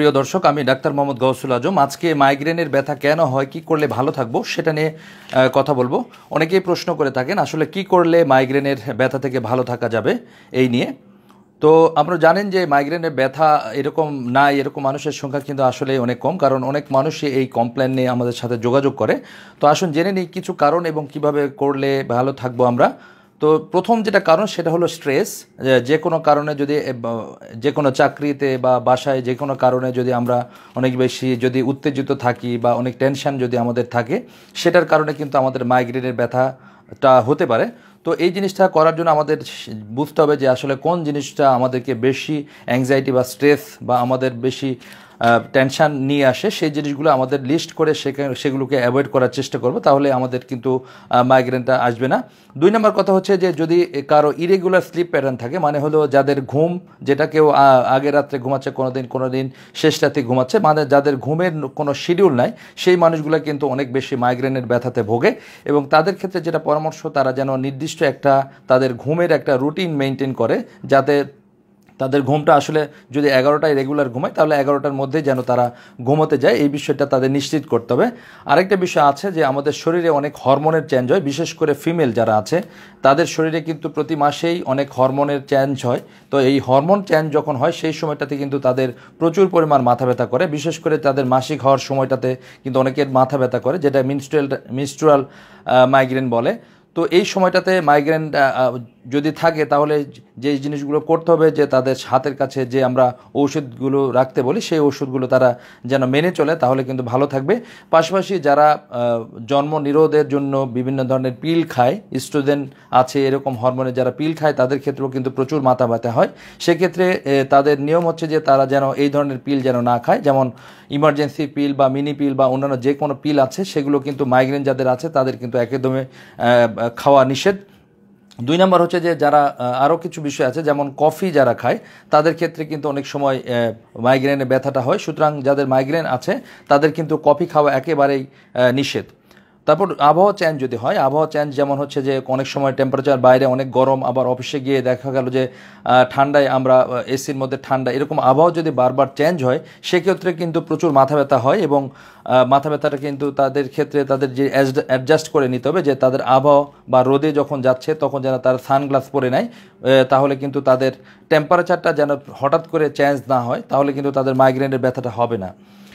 প্রিয় দর্শক আমি ডাক্তার মোহাম্মদ গৌসুল আজম আজকে মাইগ্রেনের ব্যথা কেন হয় কি করলে ভালো থাকবো সেটা নিয়ে কথা বলবো অনেকেই প্রশ্ন করে থাকেন আসলে কি করলে মাইগ্রেনের ব্যথা থেকে ভালো থাকা যাবে এই নিয়ে তো আপনারা জানেন যে মাইগ্রেনের ব্যথা এরকম না এরকম মানুষের সংখ্যা কিন্তু আসলে অনেক কম কারণ অনেক মানুষই এই কমপ্লেন নিয়ে আমাদের সাথে যোগাযোগ করে তো আসুন জেনে নিই কিছু কারণ এবং কিভাবে করলে ভালো থাকবো আমরা তো প্রথম যেটা কারণ সেটা হলো স্ট্রেস যে কোনো কারণে যদি যে কোনো চাকরিতে বা বাসায় যে কোনো কারণে যদি আমরা অনেক বেশি যদি উত্তেজিত থাকি বা অনেক টেনশান যদি আমাদের থাকে সেটার কারণে কিন্তু আমাদের মাইগ্রেনের ব্যথাটা হতে পারে তো এই জিনিসটা করার জন্য আমাদের বুঝতে হবে যে আসলে কোন জিনিসটা আমাদেরকে বেশি অ্যাংজাইটি বা স্ট্রেস বা আমাদের বেশি টেনশান নিয়ে আসে সেই জিনিসগুলো আমাদের লিস্ট করে সেগুলোকে অ্যাভয়েড করার চেষ্টা করবো তাহলে আমাদের কিন্তু মাইগ্রেনটা আসবে না দুই নম্বর কথা হচ্ছে যে যদি কারো ইরেগুলার স্লিপ প্যাটার্ন থাকে মানে হলো যাদের ঘুম যেটা কেউ আগে রাত্রে ঘুমাচ্ছে কোনো দিন কোনো দিন শেষ রাতে ঘুমাচ্ছে মানে যাদের ঘুমের কোনো শিডিউল নাই সেই মানুষগুলো কিন্তু অনেক বেশি মাইগ্রেনের ব্যথাতে ভোগে এবং তাদের ক্ষেত্রে যেটা পরামর্শ তারা যেন নির্দিষ্ট একটা তাদের ঘুমের একটা রুটিন মেনটেন করে যাতে তাদের ঘুমটা আসলে যদি এগারোটায় রেগুলার ঘুমায় তাহলে এগারোটার মধ্যে যেন তারা ঘুমোতে যায় এই বিষয়টা তাদের নিশ্চিত করতে হবে আরেকটা বিষয় আছে যে আমাদের শরীরে অনেক হরমোনের চেঞ্জ হয় বিশেষ করে ফিমেল যারা আছে তাদের শরীরে কিন্তু প্রতি মাসেই অনেক হরমোনের চেঞ্জ হয় তো এই হরমোন চেঞ্জ যখন হয় সেই সময়টাতে কিন্তু তাদের প্রচুর পরিমাণ মাথা ব্যথা করে বিশেষ করে তাদের মাসিক হওয়ার সময়টাতে কিন্তু অনেকের মাথা ব্যথা করে যেটা মিনস্ট্রুয়াল মিনস্ট্রুয়াল মাইগ্রেন বলে তো এই সময়টাতে মাইগ্রেন যদি থাকে তাহলে যে জিনিসগুলো করতে হবে যে তাদের হাতের কাছে যে আমরা ঔষধগুলো রাখতে বলি সেই ওষুধগুলো তারা যেন মেনে চলে তাহলে কিন্তু ভালো থাকবে পাশাপাশি যারা জন্ম নিরোধের জন্য বিভিন্ন ধরনের পিল খায় স্টুডেন্ট আছে এরকম হরমোনের যারা পিল খায় তাদের ক্ষেত্রেও কিন্তু প্রচুর মাথা ব্যথা হয় সেক্ষেত্রে তাদের নিয়ম হচ্ছে যে তারা যেন এই ধরনের পিল যেন না খায় যেমন ইমার্জেন্সি পিল বা মিনি পিল বা অন্যান্য যে কোনো পিল আছে সেগুলো কিন্তু মাইগ্রেন যাদের আছে তাদের কিন্তু একদমে খাওয়া নিষেধ দুই নম্বর হচ্ছে যে যারা আরও কিছু বিষয় আছে যেমন কফি যারা খায় তাদের ক্ষেত্রে কিন্তু অনেক সময় মাইগ্রেনে ব্যথাটা হয় সুতরাং যাদের মাইগ্রেন আছে তাদের কিন্তু কফি খাওয়া একেবারেই নিষেধ তারপর আবহাওয়া চেঞ্জ যদি হয় আবহাওয়া চেঞ্জ যেমন হচ্ছে যে অনেক সময় টেম্পারেচার বাইরে অনেক গরম আবার অফিসে গিয়ে দেখা গেল যে ঠান্ডায় আমরা এসির মধ্যে ঠান্ডা এরকম আবহাওয়া যদি বারবার চেঞ্জ হয় সেক্ষেত্রে কিন্তু প্রচুর মাথা ব্যথা হয় এবং মাথা ব্যথাটা কিন্তু তাদের ক্ষেত্রে তাদের যে অ্যাডজাস্ট করে নিতে হবে যে তাদের আবহাওয়া বা রোদে যখন যাচ্ছে তখন যেন তারা সানগ্লাস পরে নেয় তাহলে কিন্তু তাদের টেম্পারেচারটা যেন হঠাৎ করে চেঞ্জ না হয় তাহলে কিন্তু তাদের মাইগ্রেনের ব্যথাটা হবে না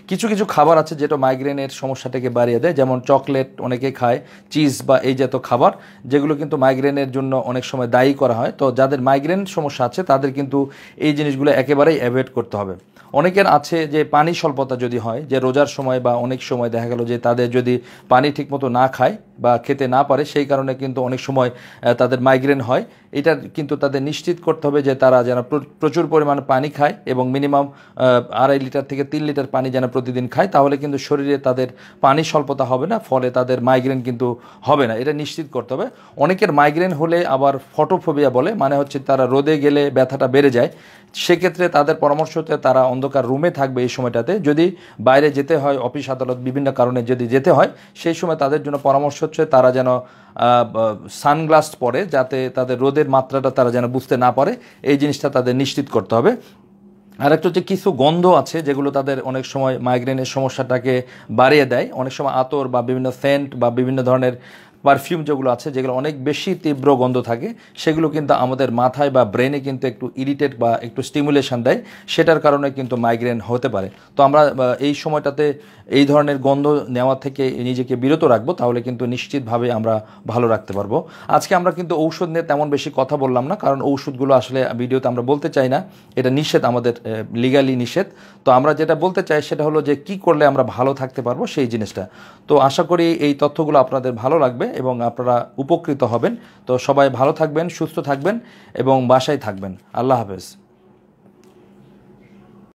কিছু কিছু খাবার আছে যেটা মাইগ্রেনের সমস্যাটাকে বাড়িয়ে দেয় যেমন চকলেট অনেকে খায় চিজ বা এই জাতীয় খাবার যেগুলো কিন্তু মাইগ্রেনের জন্য অনেক সময় দায়ী করা হয় তো যাদের মাইগ্রেন সমস্যা আছে তাদের কিন্তু এই জিনিসগুলো একেবারেই অ্যাভয়েড করতে হবে অনেকের আছে যে পানি স্বল্পতা যদি হয় যে রোজার সময় বা অনেক সময় দেখা গেল যে তাদের যদি পানি ঠিকমতো না খায় বা খেতে না পারে সেই কারণে কিন্তু অনেক সময় তাদের মাইগ্রেন হয় এটা কিন্তু তাদের নিশ্চিত করতে হবে যে তারা যেন প্রচুর পরিমাণে পানি খায় এবং মিনিমাম আড়াই লিটার থেকে তিন লিটার পানি যেন প্রতিদিন খায় তাহলে কিন্তু শরীরে তাদের পানি স্বল্পতা হবে না ফলে তাদের মাইগ্রেন কিন্তু হবে না এটা নিশ্চিত করতে হবে অনেকের মাইগ্রেন হলে আবার ফটোফোবিয়া বলে মানে হচ্ছে তারা রোদে গেলে ব্যথাটা বেড়ে যায় সেক্ষেত্রে তাদের পরামর্শ হতে তারা অন্ধকার রুমে থাকবে এই সময়টাতে যদি বাইরে যেতে হয় অফিস আদালত বিভিন্ন কারণে যদি যেতে হয় সেই সময় তাদের জন্য পরামর্শ হচ্ছে তারা যেন সানগ্লাস পরে যাতে তাদের রোদের মাত্রাটা তারা যেন বুঝতে না পারে এই জিনিসটা তাদের নিশ্চিত করতে হবে আরেকটা হচ্ছে কিছু গন্ধ আছে যেগুলো তাদের অনেক সময় মাইগ্রেনের সমস্যাটাকে বাড়িয়ে দেয় অনেক সময় আতর বা বিভিন্ন সেন্ট বা বিভিন্ন ধরনের পারফিউম যেগুলো আছে যেগুলো অনেক বেশি তীব্র গন্ধ থাকে সেগুলো কিন্তু আমাদের মাথায় বা ব্রেনে কিন্তু একটু ইরিটেট বা একটু স্টিমুলেশন দেয় সেটার কারণে কিন্তু মাইগ্রেন হতে পারে তো আমরা এই সময়টাতে এই ধরনের গন্ধ নেওয়া থেকে নিজেকে বিরত রাখবো তাহলে কিন্তু নিশ্চিতভাবে আমরা ভালো রাখতে পারবো আজকে আমরা কিন্তু ঔষধ নিয়ে তেমন বেশি কথা বললাম না কারণ ঔষধগুলো আসলে ভিডিওতে আমরা বলতে চাই না এটা নিষেধ আমাদের লিগালি নিষেধ তো আমরা যেটা বলতে চাই সেটা হলো যে কি করলে আমরা ভালো থাকতে পারবো সেই জিনিসটা তো আশা করি এই তথ্যগুলো আপনাদের ভালো লাগবে এবং আপনারা উপকৃত হবেন তো সবাই ভালো থাকবেন সুস্থ থাকবেন এবং বাসায় থাকবেন আল্লাহ হাফেজ